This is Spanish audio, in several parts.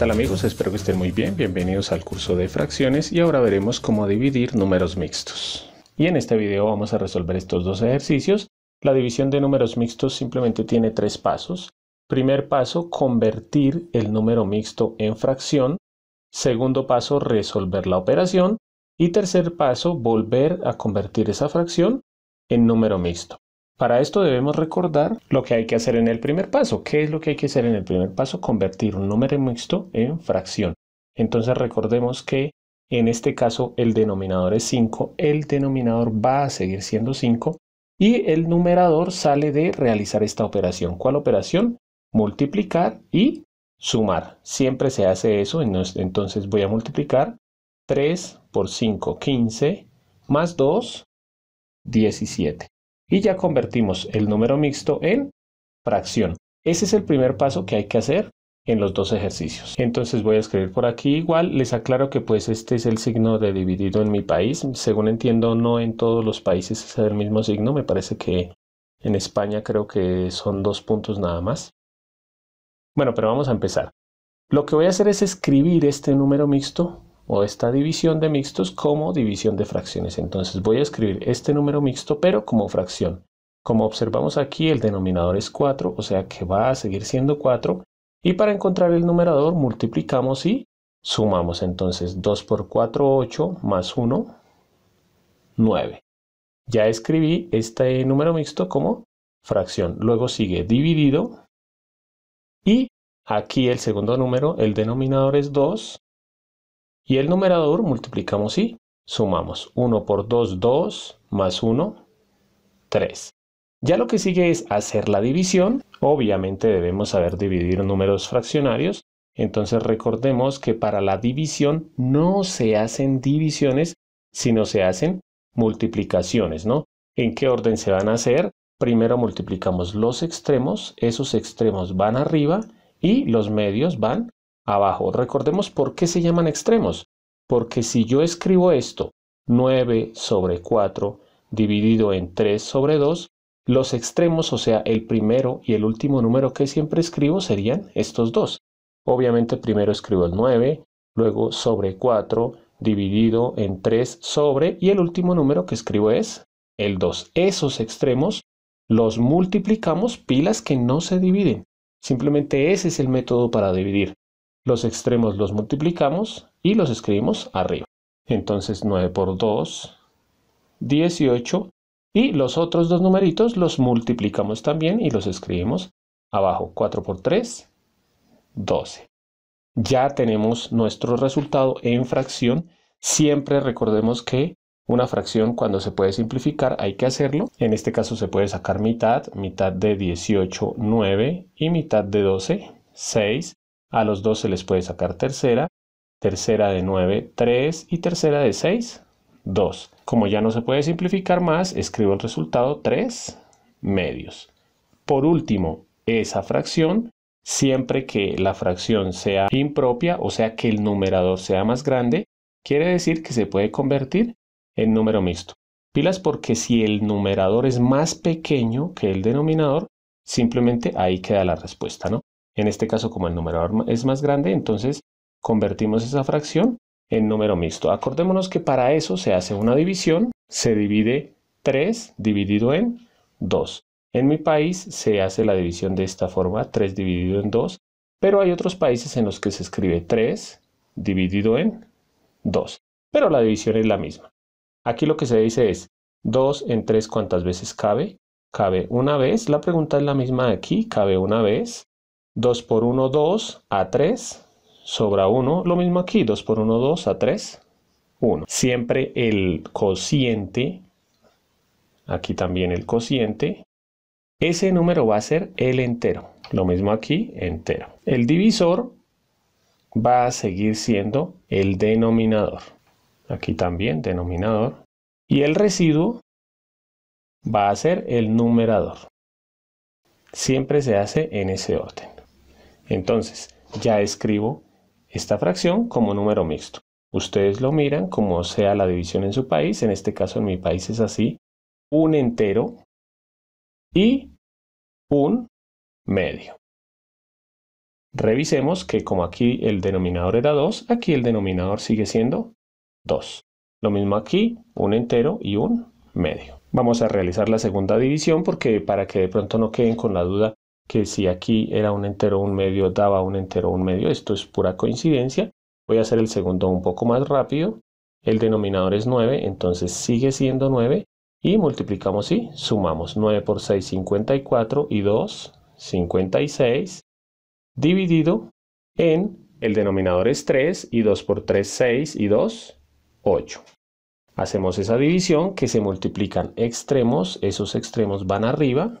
tal amigos? Espero que estén muy bien. Bienvenidos al curso de fracciones y ahora veremos cómo dividir números mixtos. Y en este video vamos a resolver estos dos ejercicios. La división de números mixtos simplemente tiene tres pasos. Primer paso, convertir el número mixto en fracción. Segundo paso, resolver la operación. Y tercer paso, volver a convertir esa fracción en número mixto. Para esto debemos recordar lo que hay que hacer en el primer paso. ¿Qué es lo que hay que hacer en el primer paso? Convertir un número mixto en fracción. Entonces recordemos que en este caso el denominador es 5, el denominador va a seguir siendo 5 y el numerador sale de realizar esta operación. ¿Cuál operación? Multiplicar y sumar. Siempre se hace eso, entonces voy a multiplicar 3 por 5, 15, más 2, 17 y ya convertimos el número mixto en fracción. Ese es el primer paso que hay que hacer en los dos ejercicios. Entonces voy a escribir por aquí igual. Les aclaro que pues este es el signo de dividido en mi país. Según entiendo, no en todos los países es el mismo signo. Me parece que en España creo que son dos puntos nada más. Bueno, pero vamos a empezar. Lo que voy a hacer es escribir este número mixto o esta división de mixtos como división de fracciones. Entonces voy a escribir este número mixto pero como fracción. Como observamos aquí el denominador es 4, o sea que va a seguir siendo 4. Y para encontrar el numerador multiplicamos y sumamos. Entonces 2 por 4, 8 más 1, 9. Ya escribí este número mixto como fracción. Luego sigue dividido y aquí el segundo número, el denominador es 2 y el numerador multiplicamos y sumamos 1 por 2, 2, más 1, 3. Ya lo que sigue es hacer la división. Obviamente debemos saber dividir números fraccionarios. Entonces recordemos que para la división no se hacen divisiones, sino se hacen multiplicaciones, ¿no? ¿En qué orden se van a hacer? Primero multiplicamos los extremos, esos extremos van arriba y los medios van abajo. Recordemos por qué se llaman extremos. Porque si yo escribo esto, 9 sobre 4 dividido en 3 sobre 2, los extremos, o sea, el primero y el último número que siempre escribo serían estos dos. Obviamente primero escribo el 9, luego sobre 4 dividido en 3 sobre y el último número que escribo es el 2. Esos extremos los multiplicamos pilas que no se dividen. Simplemente ese es el método para dividir. Los extremos los multiplicamos y los escribimos arriba. Entonces 9 por 2, 18. Y los otros dos numeritos los multiplicamos también y los escribimos abajo. 4 por 3, 12. Ya tenemos nuestro resultado en fracción. Siempre recordemos que una fracción cuando se puede simplificar hay que hacerlo. En este caso se puede sacar mitad, mitad de 18, 9 y mitad de 12, 6. A los dos se les puede sacar tercera, tercera de 9, 3 y tercera de 6, 2. Como ya no se puede simplificar más, escribo el resultado 3 medios. Por último, esa fracción, siempre que la fracción sea impropia, o sea que el numerador sea más grande, quiere decir que se puede convertir en número mixto. Pilas porque si el numerador es más pequeño que el denominador, simplemente ahí queda la respuesta, ¿no? En este caso, como el numerador es más grande, entonces convertimos esa fracción en número mixto. Acordémonos que para eso se hace una división, se divide 3 dividido en 2. En mi país se hace la división de esta forma, 3 dividido en 2, pero hay otros países en los que se escribe 3 dividido en 2, pero la división es la misma. Aquí lo que se dice es 2 en 3 cuántas veces cabe, cabe una vez, la pregunta es la misma aquí, cabe una vez, 2 por 1, 2 a 3, sobra 1. Lo mismo aquí, 2 por 1, 2 a 3, 1. Siempre el cociente, aquí también el cociente, ese número va a ser el entero. Lo mismo aquí, entero. El divisor va a seguir siendo el denominador. Aquí también, denominador. Y el residuo va a ser el numerador. Siempre se hace en ese orden. Entonces, ya escribo esta fracción como número mixto. Ustedes lo miran como sea la división en su país, en este caso en mi país es así, un entero y un medio. Revisemos que como aquí el denominador era 2, aquí el denominador sigue siendo 2. Lo mismo aquí, un entero y un medio. Vamos a realizar la segunda división porque para que de pronto no queden con la duda que si aquí era un entero un medio, daba un entero un medio. Esto es pura coincidencia. Voy a hacer el segundo un poco más rápido. El denominador es 9, entonces sigue siendo 9. Y multiplicamos y sumamos 9 por 6, 54 y 2, 56, dividido en el denominador es 3 y 2 por 3, 6 y 2, 8. Hacemos esa división que se multiplican extremos, esos extremos van arriba,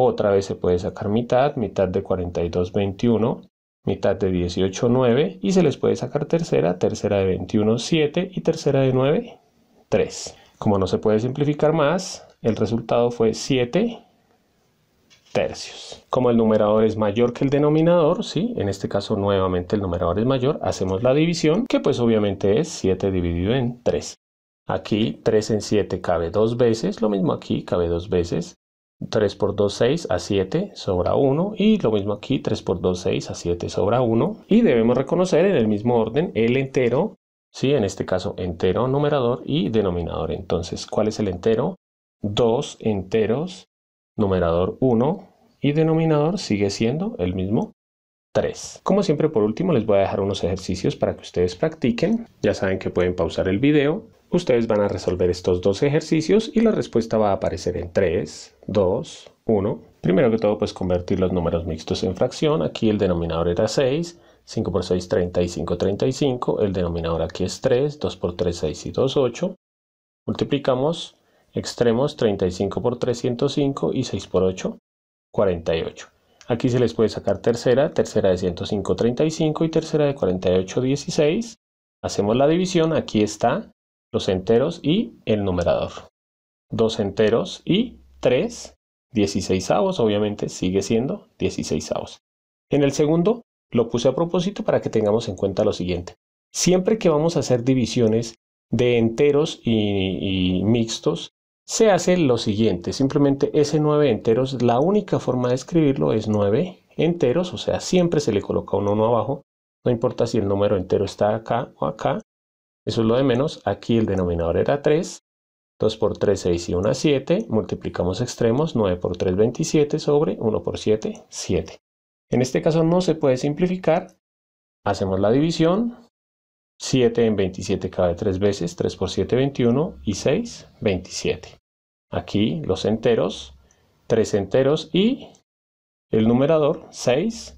Otra vez se puede sacar mitad, mitad de 42, 21, mitad de 18, 9 y se les puede sacar tercera, tercera de 21, 7 y tercera de 9, 3. Como no se puede simplificar más, el resultado fue 7 tercios. Como el numerador es mayor que el denominador, ¿sí? en este caso nuevamente el numerador es mayor, hacemos la división, que pues obviamente es 7 dividido en 3. Aquí 3 en 7 cabe dos veces, lo mismo aquí cabe dos veces. 3 por 2, 6 a 7 sobra 1 y lo mismo aquí 3 por 2, 6 a 7 sobra 1 y debemos reconocer en el mismo orden el entero, ¿sí? en este caso entero numerador y denominador. Entonces, ¿cuál es el entero? 2 enteros, numerador 1 y denominador sigue siendo el mismo 3. Como siempre por último les voy a dejar unos ejercicios para que ustedes practiquen. Ya saben que pueden pausar el video Ustedes van a resolver estos dos ejercicios y la respuesta va a aparecer en 3, 2, 1. Primero que todo, pues convertir los números mixtos en fracción. Aquí el denominador era 6, 5 por 6, 35, 35. El denominador aquí es 3, 2 por 3, 6 y 2, 8. Multiplicamos extremos 35 por 3, 105 y 6 por 8, 48. Aquí se les puede sacar tercera, tercera de 105, 35 y tercera de 48, 16. Hacemos la división, aquí está los enteros y el numerador. Dos enteros y 3 avos obviamente sigue siendo avos En el segundo lo puse a propósito para que tengamos en cuenta lo siguiente. Siempre que vamos a hacer divisiones de enteros y, y mixtos, se hace lo siguiente, simplemente ese 9 enteros, la única forma de escribirlo es 9 enteros, o sea, siempre se le coloca un 1 abajo, no importa si el número entero está acá o acá, eso es lo de menos. Aquí el denominador era 3. 2 por 3, 6 y 1, 7. Multiplicamos extremos. 9 por 3, 27 sobre 1 por 7, 7. En este caso no se puede simplificar. Hacemos la división. 7 en 27 cabe 3 veces. 3 por 7, 21. Y 6, 27. Aquí los enteros. 3 enteros y el numerador 6